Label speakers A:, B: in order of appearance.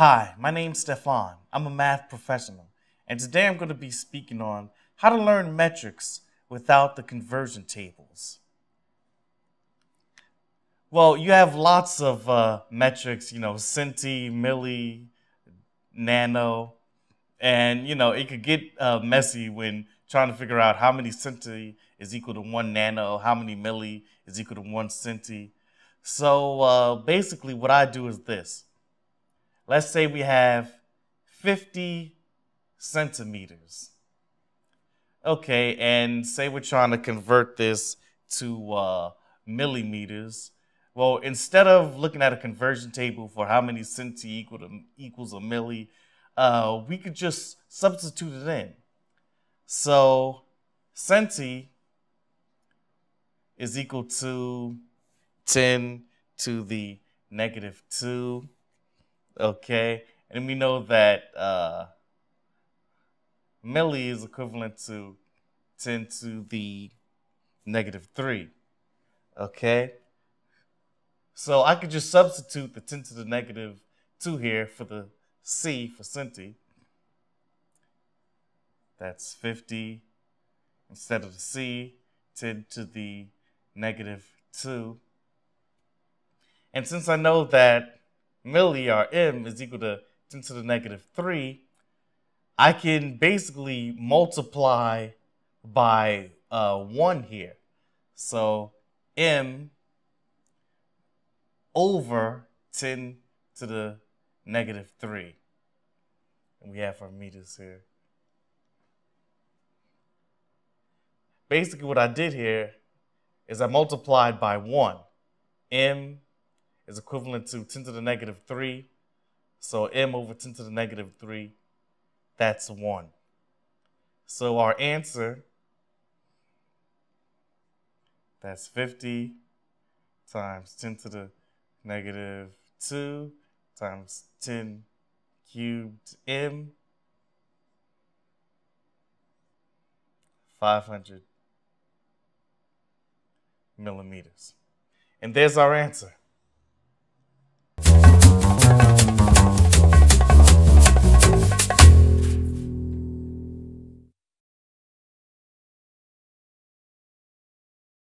A: Hi, my name's Stefan. I'm a math professional, and today I'm going to be speaking on how to learn metrics without the conversion tables. Well, you have lots of uh, metrics, you know, centi, milli, nano, and you know, it could get uh, messy when trying to figure out how many centi is equal to one nano, how many milli is equal to one centi. So uh, basically, what I do is this. Let's say we have 50 centimeters. Okay, and say we're trying to convert this to uh, millimeters. Well, instead of looking at a conversion table for how many centi equal to, equals a milli, uh, we could just substitute it in. So centi is equal to 10 to the negative 2 Okay, and we know that uh, milli is equivalent to 10 to the negative 3. Okay, so I could just substitute the 10 to the negative 2 here for the C for centi. That's 50 instead of the C, 10 to the negative 2. And since I know that milli or m is equal to 10 to the negative 3, I can basically multiply by uh, 1 here. So m over 10 to the negative 3. And we have our meters here. Basically what I did here is I multiplied by 1. m is equivalent to 10 to the negative 3. So m over 10 to the negative 3, that's 1. So our answer, that's 50 times 10 to the negative 2 times 10 cubed m, 500 millimeters. And there's our answer.